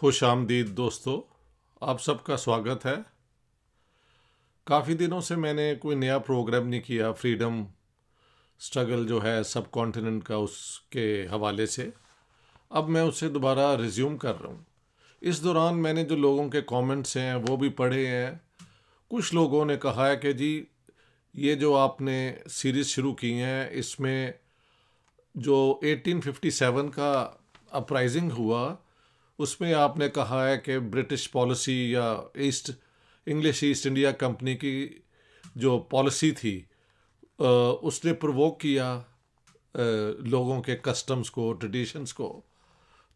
खुश आमदीद दोस्तों आप सबका स्वागत है काफ़ी दिनों से मैंने कोई नया प्रोग्राम नहीं किया फ्रीडम स्ट्रगल जो है सब कॉन्टिनेंट का उसके हवाले से अब मैं उसे दोबारा रिज्यूम कर रहा हूँ इस दौरान मैंने जो लोगों के कमेंट्स हैं वो भी पढ़े हैं कुछ लोगों ने कहा है कि जी ये जो आपने सीरीज़ शुरू की है इसमें जो 1857 का अपराइजिंग हुआ उसमें आपने कहा है कि ब्रिटिश पॉलिसी या East English East India company की जो पॉलिसी थी उसने प्रवोक किया लोगों के कस्टम्स को ट्रेडिशंस को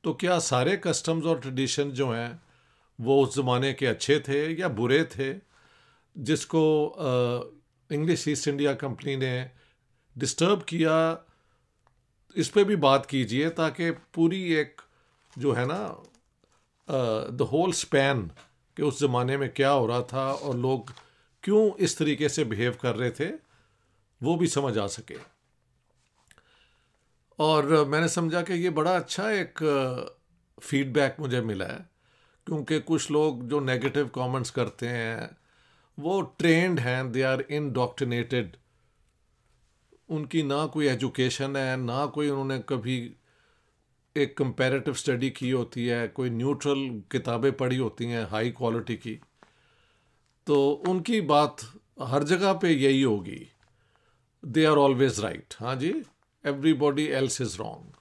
तो क्या सारे कस्टम्स और ट्रेडिशन जो हैं वो उस ज़माने के अच्छे थे या बुरे थे जिसको इंग्लिश ईस्ट इंडिया कंपनी ने डिस्टर्ब किया इस पर भी बात कीजिए ताकि पूरी एक जो है ना द होल स्पैन कि उस ज़माने में क्या हो रहा था और लोग क्यों इस तरीके से बिहेव कर रहे थे वो भी समझ आ सके और मैंने समझा कि ये बड़ा अच्छा एक फीडबैक मुझे मिला है क्योंकि कुछ लोग जो नेगेटिव कमेंट्स करते हैं वो ट्रेंड हैं दे आर इनडॉक्टिनेटेड उनकी ना कोई एजुकेशन है ना कोई उन्होंने कभी एक कंपेरेटिव स्टडी की होती है कोई न्यूट्रल किताबें पढ़ी होती हैं हाई क्वालिटी की तो उनकी बात हर जगह पे यही होगी दे आर ऑलवेज राइट हाँ जी एवरीबॉडी एल्स इज़ रॉन्ग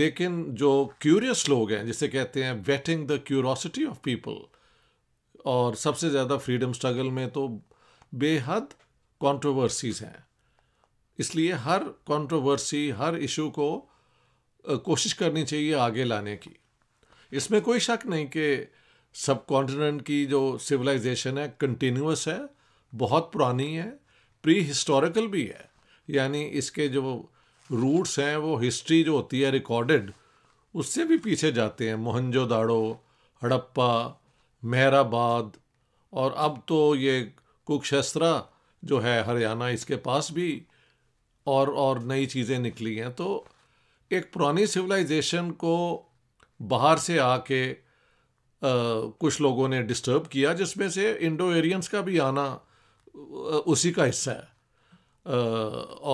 लेकिन जो क्यूरियस लोग हैं जिसे कहते हैं whetting the curiosity of people और सबसे ज़्यादा फ्रीडम स्ट्रगल में तो बेहद कॉन्ट्रोवर्सीज हैं इसलिए हर कॉन्ट्रोवर्सी हर इशू को कोशिश करनी चाहिए आगे लाने की इसमें कोई शक नहीं कि सब कॉन्टिनेंट की जो सिविलाइजेशन है कंटिन्यूस है बहुत पुरानी है प्री हिस्टोरिकल भी है यानी इसके जो रूट्स हैं वो हिस्ट्री जो होती है रिकॉर्डेड उससे भी पीछे जाते हैं मोहनजो दाड़ो हड़प्पा मेहराबाद और अब तो ये कुक्षस्त्रा जो है हरियाणा इसके पास भी और और नई चीज़ें निकली हैं तो एक पुरानी सिविलाइजेशन को बाहर से आके आ, कुछ लोगों ने डिस्टर्ब किया जिसमें से इंडो एरियंस का भी आना उसी का हिस्सा है आ,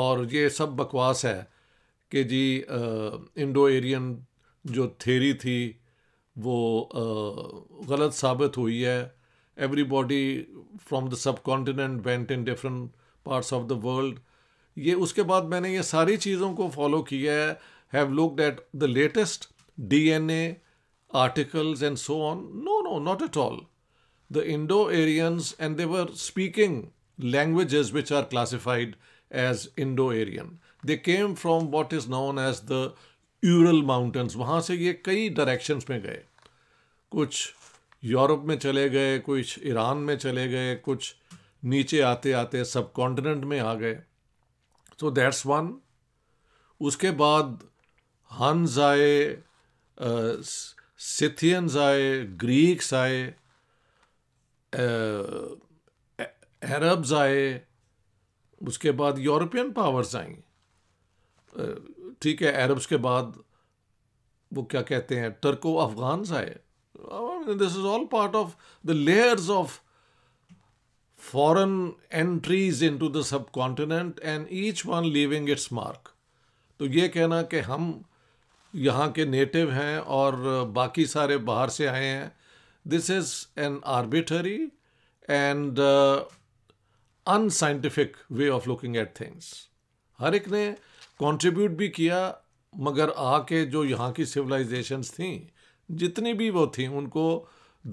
और ये सब बकवास है कि जी आ, इंडो एरियन जो थेरी थी वो आ, गलत साबित हुई है everybody from the subcontinent went in different parts of the world ये उसके बाद मैंने ये सारी चीज़ों को फॉलो किया है have looked at the latest DNA articles and so on. No, no, not at all. The Indo Aryans, and they were speaking languages which are classified as Indo Aryan. They came from what is known as the Ural Mountains. वहाँ से ये कई directions में गए कुछ Europe में चले गए कुछ ईरान में चले गए कुछ नीचे आते आते सब कॉन्टिनेंट में आ गए सो दैट्स वन उसके बाद Huns आए सिथियंस आए ग्रीक्स आए अरब्स आए उसके बाद यूरोपियन पावर्स आई ठीक है अरब्स के बाद वो क्या कहते हैं टर्को अफगान्स आए this is all part of the layers of foreign entries into the subcontinent and each one living its mark तो ये कहना कि हम यहाँ के नेटिव हैं और बाकी सारे बाहर से आए हैं this is an arbitrary and unscientific way of looking at things हर एक ने कंट्रीब्यूट भी किया मगर आके जो यहाँ की सिविलाइजेशंस थी जितनी भी वो थी उनको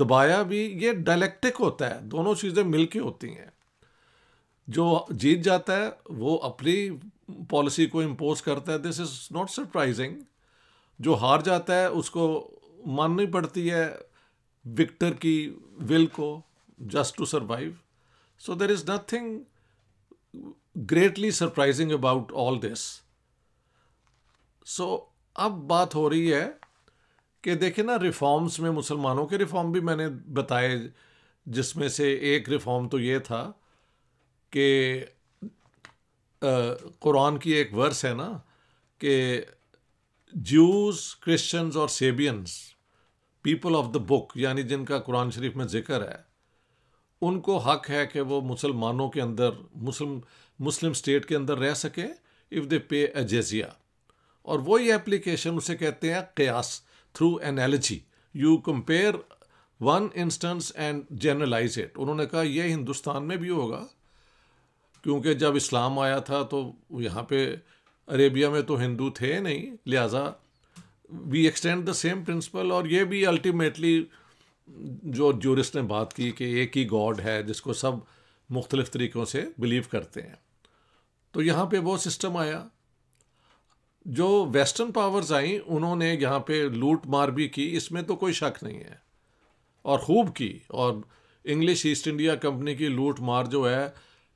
दबाया भी ये डायलेक्टिक होता है दोनों चीज़ें मिलके होती हैं जो जीत जाता है वो अपनी पॉलिसी को इम्पोज करता है दिस इज़ नॉट सरप्राइजिंग जो हार जाता है उसको माननी पड़ती है विक्टर की विल को just to survive so there is nothing greatly surprising about all this so अब बात हो रही है कि देखे ना रिफॉर्म्स में मुसलमानों के रिफॉर्म भी मैंने बताए जिसमें से एक रिफॉर्म तो ये था कि कुरान की एक वर्स है ना कि जूस Christians और Sabians people of the book यानी जिनका कुरान शरीफ में जिक्र है उनको हक है कि वो मुसलमानों के अंदर मुस्लिम मुस्लिम स्टेट के अंदर रह सके इफ़ दे पे अ और वही एप्लीकेशन उसे कहते हैं कयास through analogy you compare one instance and generalize it उन्होंने कहा यह हिंदुस्तान में भी होगा क्योंकि जब इस्लाम आया था तो यहाँ पे अरेबिया में तो हिंदू थे नहीं लिहाजा we extend the same principle और ये भी अल्टीमेटली जो जूरिस्ट ने बात की कि एक ही गॉड है जिसको सब मुख्तलिफ तरीक़ों से बिलीव करते हैं तो यहाँ पे वो सिस्टम आया जो वेस्टर्न पावर्स आई उन्होंने यहाँ पे लूट मार भी की इसमें तो कोई शक नहीं है और खूब की और इंग्लिश ईस्ट इंडिया कंपनी की लूट मार जो है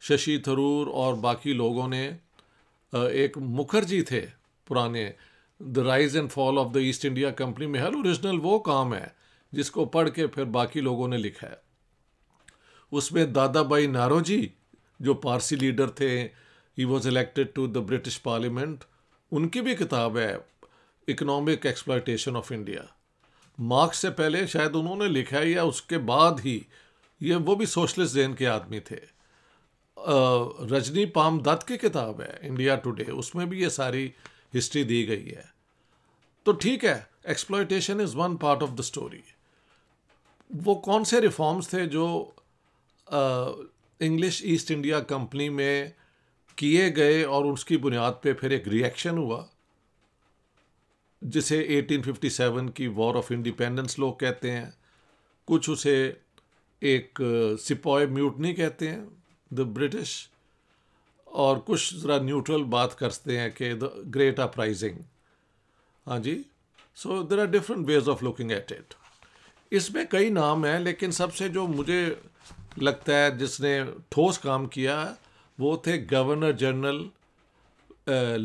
शशि थरूर और बाकी लोगों ने एक मुखर्जी थे पुराने the rise and fall of the East India Company में हल ओरिजिनल वो काम है जिसको पढ़ के फिर बाकी लोगों ने लिखा है उसमें दादा भाई नारोजी जो पारसी लीडर थे he was elected to the British parliament उनकी भी किताब है economic exploitation of India Marx से पहले शायद उन्होंने लिखा है या उसके बाद ही ये वो भी सोशलिस्ट जहन के आदमी थे रजनी पाम दत्त की किताब है इंडिया टुडे उसमें भी ये सारी हिस्ट्री दी गई है तो ठीक है exploitation is one part of the story वो कौन से रिफॉर्म्स थे जो इंग्लिश ईस्ट इंडिया कंपनी में किए गए और उसकी बुनियाद पे फिर एक रिएक्शन हुआ जिसे 1857 की वॉर ऑफ इंडिपेंडेंस लोग कहते हैं कुछ उसे एक सिपॉय म्यूटनी कहते हैं द ब्रिटिश और कुछ ज़रा न्यूट्रल बात करते हैं कि द ग्रेट अपराइजिंग हाँ जी so there are different ways of looking at it इसमें कई नाम हैं लेकिन सबसे जो मुझे लगता है जिसने ठोस काम किया वो थे governor general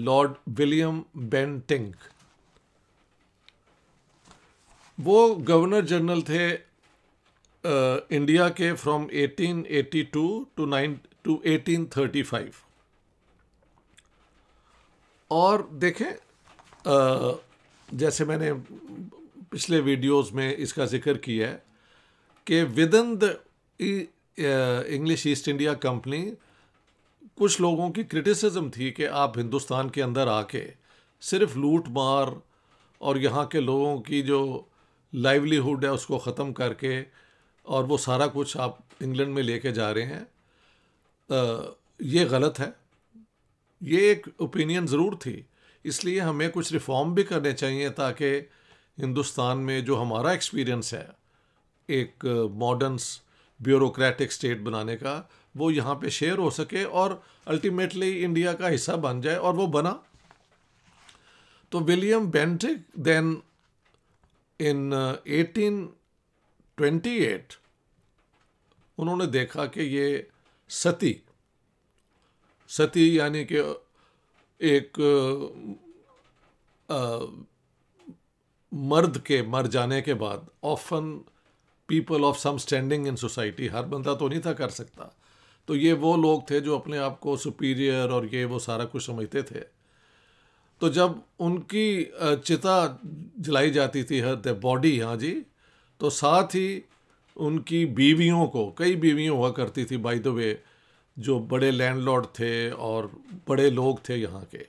lord William Bentinck वो गवर्नर जनरल थे इंडिया के फ्रॉम 1882 टू नाइन टू 1835 और देखें uh, जैसे मैंने पिछले वीडियोस में इसका जिक्र किया है कि within the English East India company कुछ लोगों की क्रिटिसिज्म थी कि आप हिंदुस्तान के अंदर आके सिर्फ लूट मार और यहाँ के लोगों की जो लाइवलीहुड है उसको ख़त्म करके और वो सारा कुछ आप इंग्लैंड में लेके जा रहे हैं ये गलत है ये एक ओपिनियन ज़रूर थी इसलिए हमें कुछ रिफॉर्म भी करने चाहिए ताकि हिंदुस्तान में जो हमारा एक्सपीरियंस है एक मॉडर्न ब्यूरोक्रेटिक स्टेट बनाने का वो यहाँ पे शेयर हो सके और अल्टीमेटली इंडिया का हिस्सा बन जाए और वो बना तो विलियम बेंटिक देन इन 1828 उन्होंने देखा कि ये सती सती यानी कि एक आ, मर्द के मर जाने के बाद often people of some standing in society हर बंदा तो नहीं था कर सकता तो ये वो लोग थे जो अपने आप को सुपीरियर और ये वो सारा कुछ समझते थे तो जब उनकी चिता जलाई जाती थी हर द बॉडी हाँ जी तो साथ ही उनकी बीवियों को कई बीवियाँ हुआ करती थी बाई द वे जो बड़े लैंडलॉर्ड थे और बड़े लोग थे यहाँ के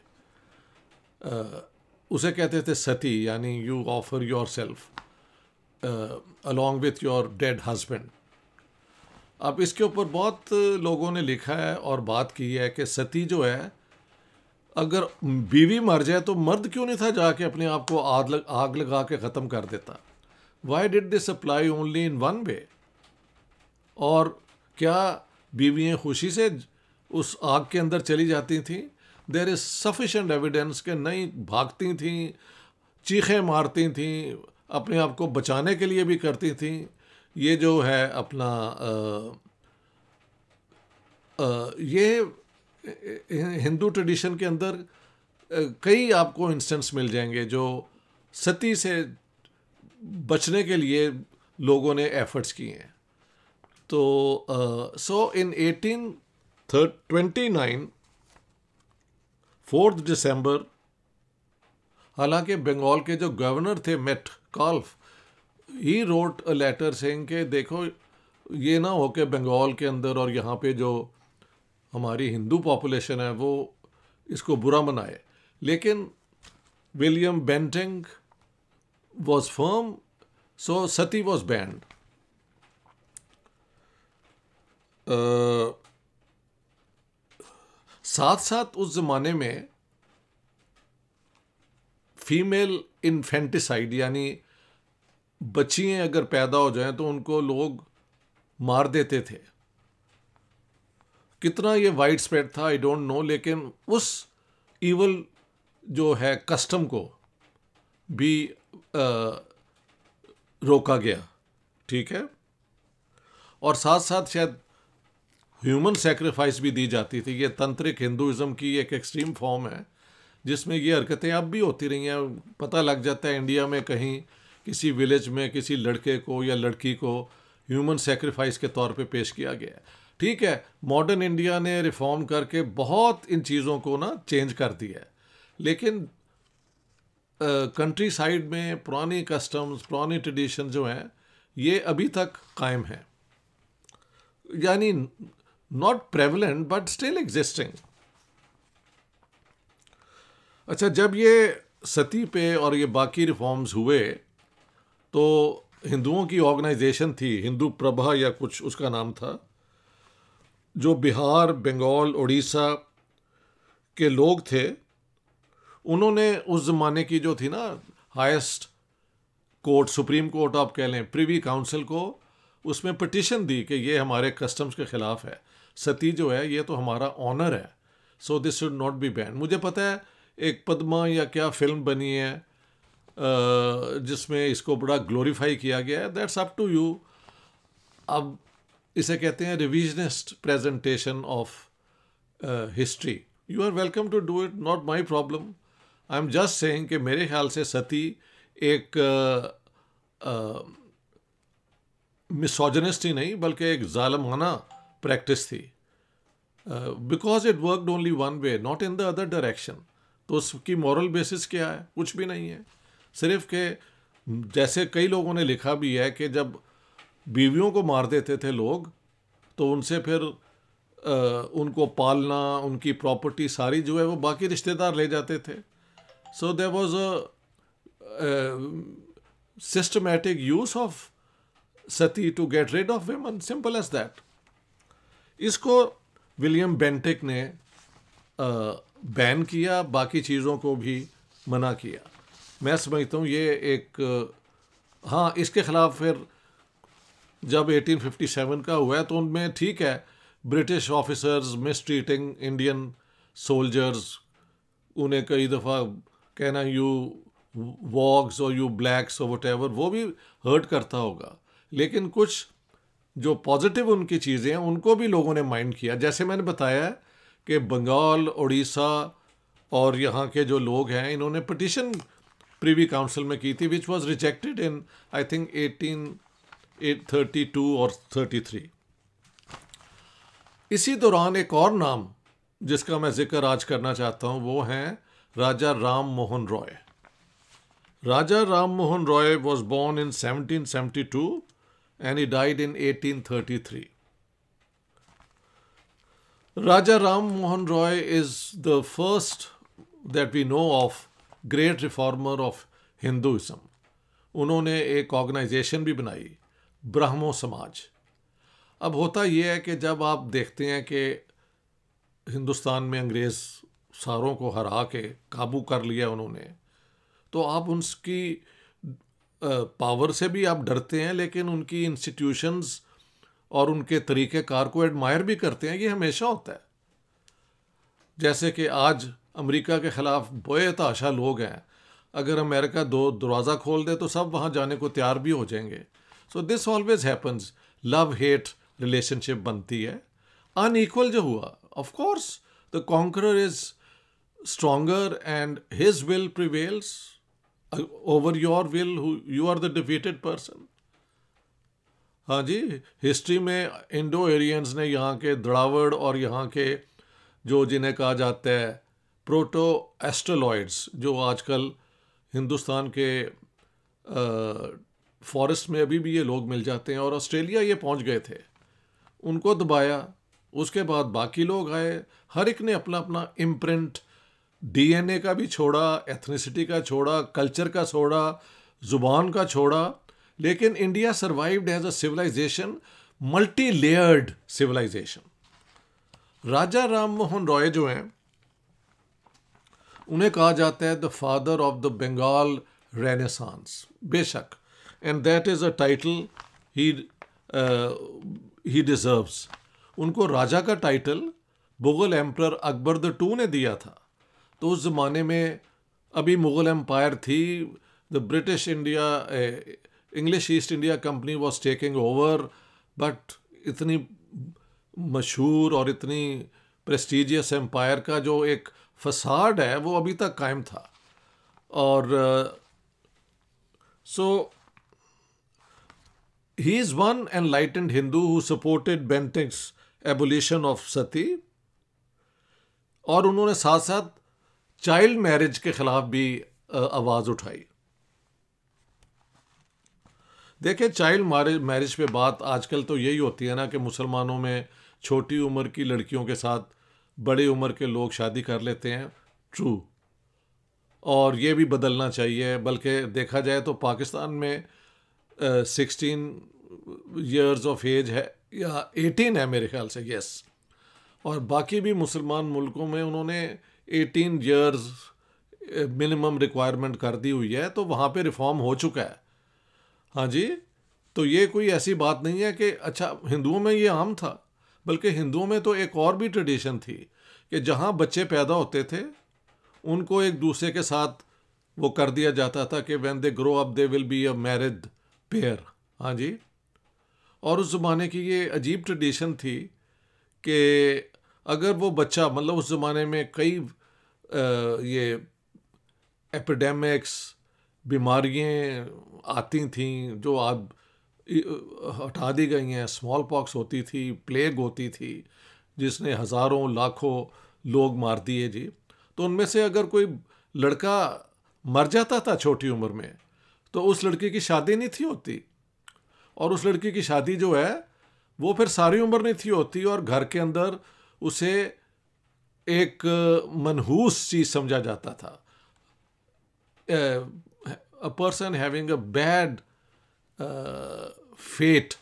आ, उसे कहते थे सती यानी you offer yourself along with your dead husband अब इसके ऊपर बहुत लोगों ने लिखा है और बात की है कि सती जो है अगर बीवी मर जाए तो मर्द क्यों नहीं था जाके अपने आप को आग लग आग लगा के ख़त्म कर देता why did this apply only in one way और क्या बीवियाँ खुशी से उस आग के अंदर चली जाती थीं देर इज़ सफिशेंट एविडेंस के नहीं भागती थीं चीखें मारती थीं अपने आप को बचाने के लिए भी करती थीं ये जो है अपना आ, आ, ये हिंदू ट्रेडिशन के अंदर कई आपको इंस्टेंस मिल जाएंगे जो सती से बचने के लिए लोगों ने एफर्ट्स किए हैं तो so in eighteen twenty nine fourth December हालांकि बंगाल के जो गवर्नर थे Metcalfe he wrote a letter saying के देखो ये ना हो कि बंगाल के अंदर और यहाँ पे जो हमारी हिंदू पॉपुलेशन है वो इसको बुरा मनाए लेकिन William Bentinck was firm, so sati was banned. Uh, साथ साथ उस ज़माने में फीमेल इन्फेंटिसाइड यानी बच्चियां अगर पैदा हो जाएं तो उनको लोग मार देते थे कितना ये वाइड स्प्रेड था आई डोंट नो लेकिन उस इवल जो है कस्टम को भी रोका गया ठीक है और साथ साथ शायद ह्यूमन सेक्रीफाइस भी दी जाती थी ये तंत्रिक हिंदुज़म की एक एक्सट्रीम फॉर्म है जिसमें ये हरकतें अब भी होती रही हैं पता लग जाता है इंडिया में कहीं किसी विलेज में किसी लड़के को या लड़की को ह्यूमन सेक्रीफाइस के तौर पे पेश किया गया है ठीक है मॉडर्न इंडिया ने रिफॉर्म करके बहुत इन चीज़ों को ना चेंज कर दिया है लेकिन कंट्री साइड में पुराने कस्टम्स पुराने ट्रेडिशन जो हैं ये अभी तक कायम हैं यानी not prevalent but still existing अच्छा जब ये सती पे और ये बाकी रिफॉर्म्स हुए तो हिंदुओं की ऑर्गेनाइजेशन थी हिंदू प्रभा या कुछ उसका नाम था जो बिहार बंगाल उड़ीसा के लोग थे उन्होंने उस ज़माने की जो थी ना हाईएस्ट कोर्ट सुप्रीम कोर्ट आप कह लें प्रिवी काउंसिल को उसमें पटिशन दी कि ये हमारे कस्टम्स के ख़िलाफ़ है सती जो है ये तो हमारा ऑनर है so this should not be ban मुझे पता है एक पद्मा या क्या फिल्म बनी है जिसमें इसको बड़ा ग्लोरीफाई किया गया है दैट्स अप टू यू अब इसे कहते हैं revisionist presentation of history you are welcome to do it not my problem I am just saying कि मेरे ख्याल से सती एक मिसोजनिस्ट ही नहीं बल्कि एक ालमाना प्रैक्टिस थी because it worked only one way not in the other direction तो उसकी मॉरल बेसिस क्या है कुछ भी नहीं है सिर्फ के जैसे कई लोगों ने लिखा भी है कि जब बीवियों को मार देते थे लोग तो उनसे फिर आ, उनको पालना उनकी प्रॉपर्टी सारी जो है वो बाकी रिश्तेदार ले जाते थे So there was a, a uh, systematic use of sati to get rid of women simple as that इसको विलियम बेंटिक ने बैन uh, किया बाकी चीज़ों को भी मना किया मैं समझता हूँ ये एक हाँ इसके ख़िलाफ़ फिर जब 1857 का हुआ है तो उनमें ठीक है British officers mistreating Indian soldiers उन्हें कई दफ़ा कहना यू वॉक्स और यू ब्लैक्स और वट वो भी हर्ट करता होगा लेकिन कुछ जो पॉजिटिव उनकी चीज़ें हैं उनको भी लोगों ने माइंड किया जैसे मैंने बताया कि बंगाल उड़ीसा और यहाँ के जो लोग हैं इन्होंने पटिशन प्रीवी काउंसिल में की थी which was rejected in I think eighteen eight thirty two और थर्टी थ्री इसी दौरान एक और नाम जिसका मैं जिक्र आज करना चाहता हूँ वो हैं Raja Ram Mohan Roy. Raja Ram Mohan Roy was born in 1772 and he died in 1833. Raja Ram Mohan Roy is the first that we know of great reformer of Hinduism. उन्होंने एक ऑर्गेनाइजेशन भी बनाई ब्रह्मो समाज अब होता यह है कि जब आप देखते हैं कि हिंदुस्तान में अंग्रेज़ सारों को हरा के काबू कर लिया उन्होंने तो आप उनकी पावर से भी आप डरते हैं लेकिन उनकी इंस्टीट्यूशंस और उनके कार को एडमायर भी करते हैं ये हमेशा होता है जैसे कि आज अमेरिका के ख़िलाफ़ बेताशा लोग हैं अगर अमेरिका दो दरवाज़ा खोल दे तो सब वहाँ जाने को तैयार भी हो जाएंगे so this always happens love hate relationship बनती है अनईक्वल जो हुआ of course the conqueror is stronger and his will prevails uh, over your will who you are the defeated person हाँ जी हिस्ट्री में इंडो एरियंस ने यहाँ के द्रावड़ और यहाँ के जो जिन्हें कहा जाता है प्रोटो एस्ट्रोलॉइड्स जो आजकल हिंदुस्तान के फॉरेस्ट में अभी भी ये लोग मिल जाते हैं और ऑस्ट्रेलिया ये पहुँच गए थे उनको दबाया उसके बाद बाकी लोग आए हर एक ने अपना अपना इम्प्रिंट डीएनए का भी छोड़ा एथनिसिटी का छोड़ा कल्चर का छोड़ा ज़ुबान का छोड़ा लेकिन India survived as a civilisation multi layered civilisation Raja Ram Mohan Roy जो हैं उन्हें कहा जाता है the father of the Bengal renaissance बेशक and that is a title he he deserves उनको राजा का title Mughal emperor Akbar the two ने दिया था तो उस ज़माने में अभी मुग़ल एम्पायर थी the British India English East India company was taking over but इतनी मशहूर और इतनी प्रेस्टिजियस एम्पायर का जो एक फसाड है वो अभी तक कायम था और so he is one enlightened Hindu who supported Bentinck's abolition of sati और उन्होंने साथ साथ चाइल्ड मैरिज के खिलाफ भी आवाज़ उठाई देखिए चाइल्ड मैरिज पे बात आजकल तो यही होती है ना कि मुसलमानों में छोटी उम्र की लड़कियों के साथ बड़ी उम्र के लोग शादी कर लेते हैं ट्रू और ये भी बदलना चाहिए बल्कि देखा जाए तो पाकिस्तान में सिक्सटीन ईयर्स ऑफ एज है या एटीन है मेरे ख्याल से यस और बाकी भी मुसलमान मुल्कों में उन्होंने एटीन ईयर्स मिनिमम रिक्वायरमेंट कर दी हुई है तो वहाँ पे रिफॉर्म हो चुका है हाँ जी तो ये कोई ऐसी बात नहीं है कि अच्छा हिंदुओं में ये आम था बल्कि हिंदुओं में तो एक और भी ट्रेडिशन थी कि जहाँ बच्चे पैदा होते थे उनको एक दूसरे के साथ वो कर दिया जाता था कि when they grow up they will be a married pair हाँ जी और उस ज़माने की ये अजीब ट्रेडिशन थी कि अगर वो बच्चा मतलब उस ज़माने में कई ये एपिडेमिक्स बीमारियाँ आती थीं जो अब हटा दी गई हैं स्मॉल पॉक्स होती थी प्लेग होती थी जिसने हज़ारों लाखों लोग मार दिए जी तो उनमें से अगर कोई लड़का मर जाता था छोटी उम्र में तो उस लड़की की शादी नहीं थी होती और उस लड़की की शादी जो है वो फिर सारी उम्र नहीं थी होती और घर के अंदर उसे एक मनहूस चीज समझा जाता था a person having a bad fate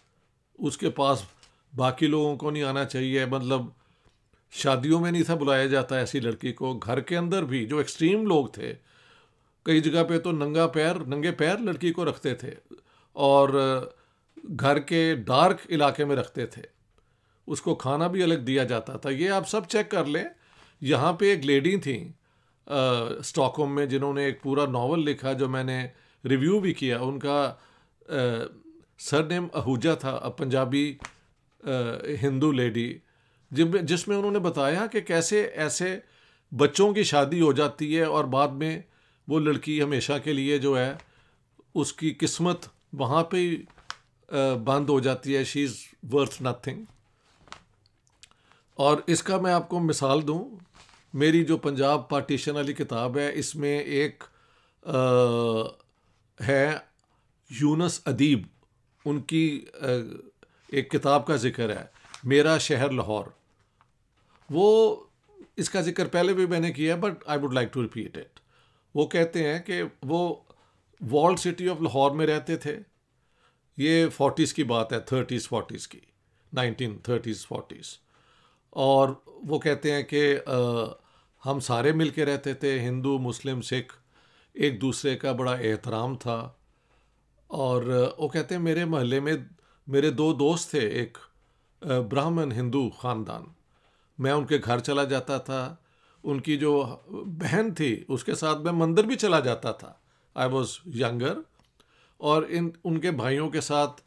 उसके पास बाकी लोगों को नहीं आना चाहिए मतलब शादियों में नहीं था बुलाया जाता ऐसी लड़की को घर के अंदर भी जो एक्सट्रीम लोग थे कई जगह पे तो नंगा पैर नंगे पैर लड़की को रखते थे और घर के डार्क इलाके में रखते थे उसको खाना भी अलग दिया जाता था ये आप सब चेक कर लें यहाँ पे एक लेडी थी स्टॉकहोम में जिन्होंने एक पूरा नावल लिखा जो मैंने रिव्यू भी किया उनका सर नेम आहूजा था पंजाबी हिंदू लेडी जिसमें जिसमें उन्होंने बताया कि कैसे ऐसे बच्चों की शादी हो जाती है और बाद में वो लड़की हमेशा के लिए जो है उसकी किस्मत वहाँ पे ही बंद हो जाती है शी इज़ वर्थ नथिंग और इसका मैं आपको मिसाल दूँ मेरी जो पंजाब पार्टीशन वाली किताब है इसमें एक आ, है यूनस अदीब उनकी आ, एक किताब का जिक्र है मेरा शहर लाहौर वो इसका जिक्र पहले भी मैंने किया है but I would like to repeat it वो कहते हैं कि वो वॉल सिटी ऑफ लाहौर में रहते थे ये फोर्टीज़ की बात है थर्टीज़ फोर्टीज़ की नाइनटीन थर्टीज़ फोर्टीज़ और वो कहते हैं कि हम सारे मिल के रहते थे हिंदू मुस्लिम सिख एक दूसरे का बड़ा एहतराम था और वो कहते हैं मेरे महल में मेरे दो दोस्त थे एक ब्राह्मण हिंदू ख़ानदान मैं उनके घर चला जाता था उनकी जो बहन थी उसके साथ मैं मंदिर भी चला जाता था आई वॉज़ यंगर और इन उनके भाइयों के साथ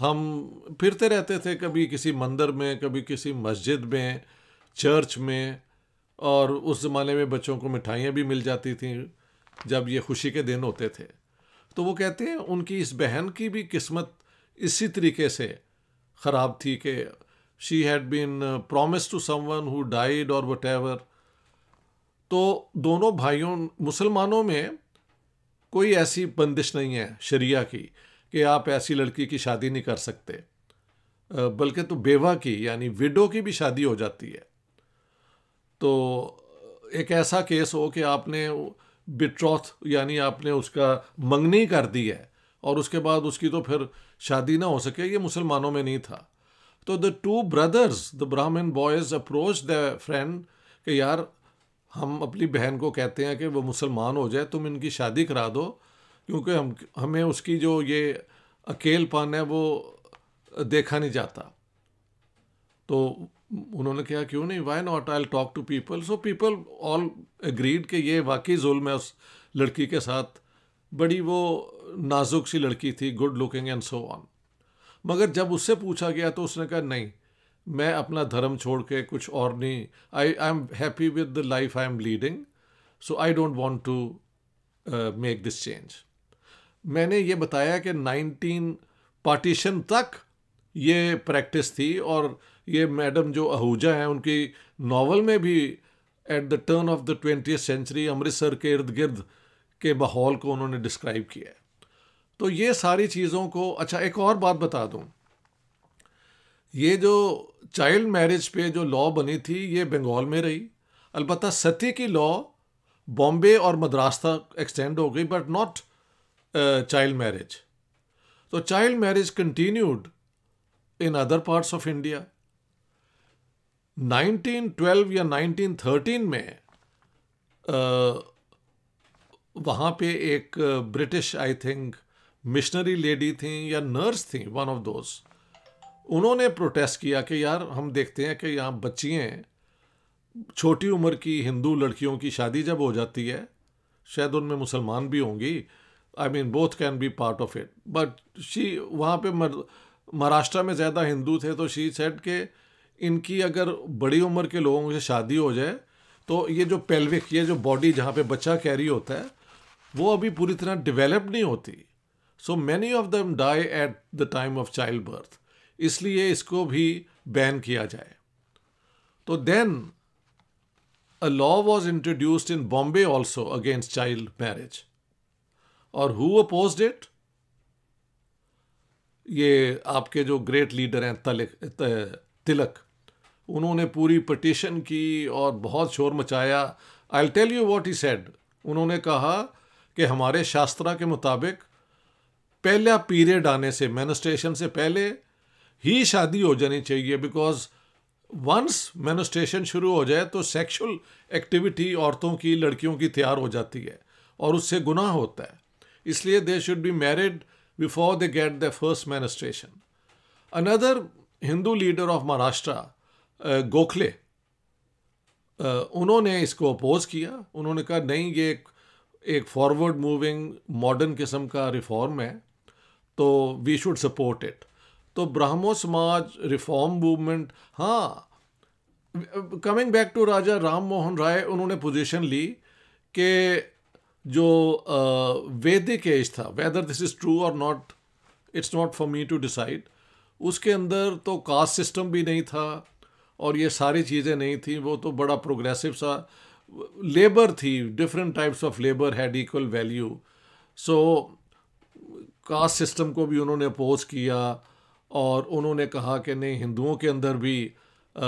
हम फिरते रहते थे कभी किसी मंदिर में कभी किसी मस्जिद में चर्च में और उस ज़माने में बच्चों को मिठाइयाँ भी मिल जाती थी जब ये खुशी के दिन होते थे तो वो कहते हैं उनकी इस बहन की भी किस्मत इसी तरीके से ख़राब थी कि she had been promise to someone who died और वट एवर तो दोनों भाइयों मुसलमानों में कोई ऐसी बंदिश नहीं है शरिया की कि आप ऐसी लड़की की शादी नहीं कर सकते बल्कि तो बेवा की यानी विडो की भी शादी हो जाती है तो एक ऐसा केस हो कि आपने बिट्रॉथ यानी आपने उसका मंगनी कर दी है और उसके बाद उसकी तो फिर शादी ना हो सके ये मुसलमानों में नहीं था तो the two brothers the Brahmin boys approach the friend कि यार हम अपनी बहन को कहते हैं कि वो मुसलमान हो जाए तुम इनकी शादी करा दो क्योंकि हम हमें उसकी जो ये अकेलपन है वो देखा नहीं जाता तो उन्होंने कहा क्यों नहीं why not I talk to people so people all agreed कि ये वाकई जुल्म है उस लड़की के साथ बड़ी वो नाजुक सी लड़की थी good looking and so on मगर जब उससे पूछा गया तो उसने कहा नहीं मैं अपना धर्म छोड़ के कुछ और नहीं I I am happy with the life I am leading so I don't want to make this change मैंने ये बताया कि 19 पार्टीशन तक ये प्रैक्टिस थी और ये मैडम जो आहूजा हैं उनकी नावल में भी at the turn of the twenty century Amritsar के इर्द गिर्द के माहौल को उन्होंने डिस्क्राइब किया है तो ये सारी चीज़ों को अच्छा एक और बात बता दूँ ये जो चाइल्ड मैरिज पे जो लॉ बनी थी ये बंगाल में रही अलबत् सती की लॉ बॉम्बे और मद्रास तक एक्सटेंड हो गई बट नॉट चाइल्ड मैरिज तो child marriage continued in other parts of India 1912 या 1913 में आ, uh, वहाँ पे एक British I think missionary lady थी या नर्स थी वन ऑफ दोज उन्होंने प्रोटेस्ट किया कि यार हम देखते हैं कि यहाँ बच्चियाँ छोटी उम्र की हिंदू लड़कियों की शादी जब हो जाती है शायद उनमें मुसलमान भी होंगी I mean both can be part of it but she वहाँ पे महाराष्ट्र में ज़्यादा हिंदू थे तो शी सेट के इनकी अगर बड़ी उम्र के लोगों से शादी हो जाए तो ये जो पेल्विक ये जो बॉडी जहाँ पे बच्चा कैरी होता है वो अभी पूरी तरह डिवेलप नहीं होती so many of them die at the time of child birth इसलिए इसको भी बैन किया जाए तो then a law was introduced in Bombay also against child marriage और हु अपोज्ड इट ये आपके जो ग्रेट लीडर हैं तलक तिलक उन्होंने पूरी पटिशन की और बहुत शोर मचाया I tell you what he said उन्होंने कहा कि हमारे शास्त्रा के मुताबिक पहला पीरियड आने से मैनस्ट्रेशन से पहले ही शादी हो जानी चाहिए बिकॉज वंस मैनस्ट्रेशन शुरू हो जाए तो सेक्शुअल एक्टिविटी औरतों की लड़कियों की तैयार हो जाती है और उससे गुनाह होता है इसलिए they should be married before they get the first menstruation another Hindu leader of Maharashtra Gokhale उन्होंने इसको अपोज किया उन्होंने कहा नहीं ये एक एक फॉरवर्ड मूविंग मॉडर्न किस्म का रिफॉर्म है तो वी शुड सपोर्ट इट तो ब्राह्मो समाज रिफॉर्म मूवमेंट हाँ coming back to Raja Ram Mohan Roy उन्होंने पोजीशन ली कि जो वैदिक एज था वेदर दिस इज़ ट्रू और not it's not for me to decide उसके अंदर तो कास्ट सिस्टम भी नहीं था और ये सारी चीज़ें नहीं थी वो तो बड़ा प्रोग्रेसिव सा लेबर थी different types of labour had equal value so caste system को भी उन्होंने अपोज किया और उन्होंने कहा कि नहीं हिंदुओं के अंदर भी आ,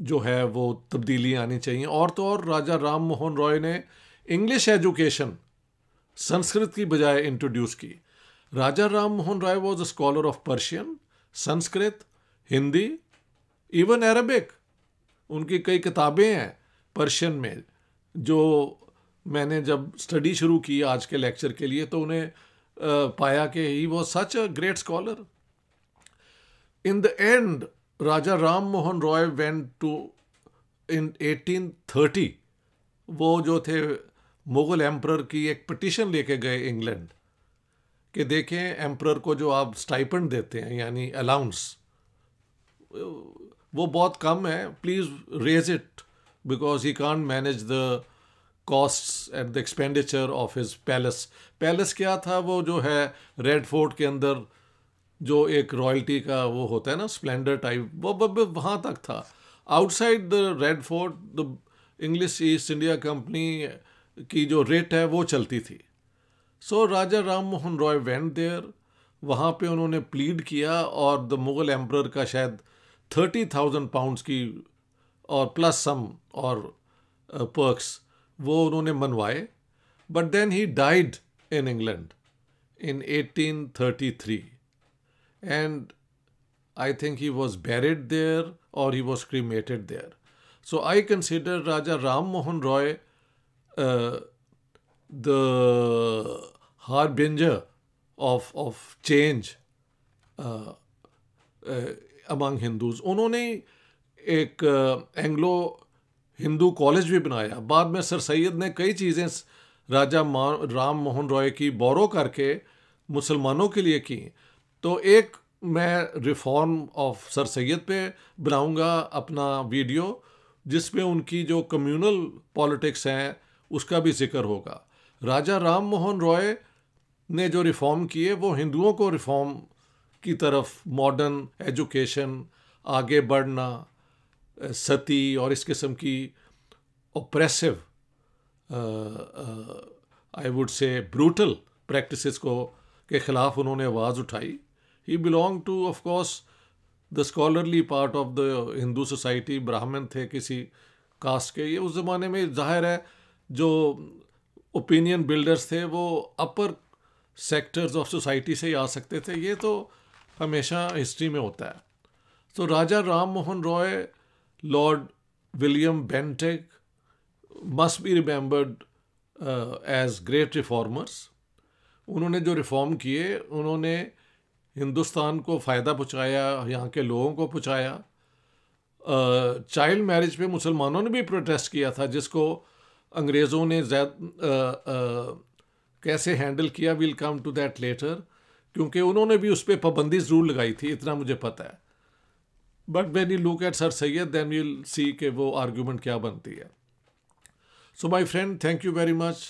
जो है वो तब्दीली आनी चाहिए और तो और राजा राम मोहन रॉय ने इंग्लिश एजुकेशन संस्कृत की बजाय इंट्रोड्यूस की Raja Ram Mohan Roy was a scholar of Persian Sanskrit Hindi even Arabic उनकी कई किताबें हैं पर्शियन में जो मैंने जब स्टडी शुरू की आज के लेक्चर के लिए तो उन्हें पाया कि he was such a great scholar in the end Raja Ram Mohan Roy went to in 1830 वो जो थे मुग़ल एम्प्रर की एक पटिशन लेके गए इंग्लैंड कि देखें एम्प्रर को जो आप स्टाइपेंड देते हैं यानी अलाउंस वो बहुत कम है please raise it because he can manage the cost and the expenditure of his palace palace क्या था वो जो है रेड फोर्ट के अंदर जो एक रॉयल्टी का वो होता है ना स्प्लेंडर टाइप वो वहाँ तक था outside the Red Fort the English East India company की जो रेट है वो चलती थी so Raja Ram Mohan Roy went there वहाँ पे उन्होंने प्लीड किया और द मुग़ल एम्प्रर का शायद थर्टी थाउजेंड पाउंड्स की और प्लस सम और पर्क्स uh, वो उन्होंने मनवाए but then he died in England in 1833 and I think he was buried there और he was cremated there so I consider Raja Ram Mohan Roy Uh, the harbinger of of change uh, uh, among Hindus. उन्होंने एक Anglo Hindu college भी बनाया बाद में sir Syed ने कई चीज़ें राजा राम मोहन रॉय की बौरो करके मुसलमानों के लिए की तो एक मैं रिफॉर्म ऑफ सर सैयद पे बनाऊंगा अपना वीडियो जिसमें उनकी जो कम्युनल पॉलिटिक्स हैं उसका भी जिक्र होगा राजा राम मोहन रॉय ने जो रिफॉर्म किए वो हिंदुओं को रिफॉर्म की तरफ मॉडर्न एजुकेशन आगे बढ़ना सती और इस किस्म की oppressive I would say brutal practices को के ख़िलाफ़ उन्होंने आवाज़ उठाई he belong to of course the scholarly part of the Hindu society Brahmin थे किसी कास्ट के ये उस ज़माने में जाहिर है जो ओपिनियन बिल्डर्स थे वो अपर सेक्टर्स ऑफ सोसाइटी से ही आ सकते थे ये तो हमेशा हिस्ट्री में होता है तो Raja Ram Mohan Roy lord William Bentinck must be remembered as great reformers उन्होंने जो रिफॉर्म किए उन्होंने हिंदुस्तान को फ़ायदा पहुँचाया यहाँ के लोगों को पहुँचाया चाइल्ड मैरिज पे मुसलमानों ने भी प्रोटेस्ट किया था जिसको uh, अंग्रेज़ों ने कैसे हैंडल किया will come to that later क्योंकि उन्होंने भी उस पर पाबंदी ज़रूर लगाई थी इतना मुझे पता है but when you look at sir Syed then will see के वो आर्ग्यूमेंट क्या बनती है so my friend thank you very much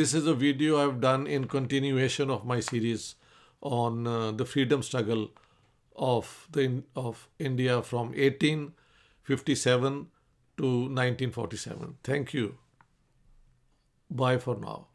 this is a video I have done in continuation of my series on struggle of the of India from eighteen fifty seven to nineteen forty seven thank you Bye for now.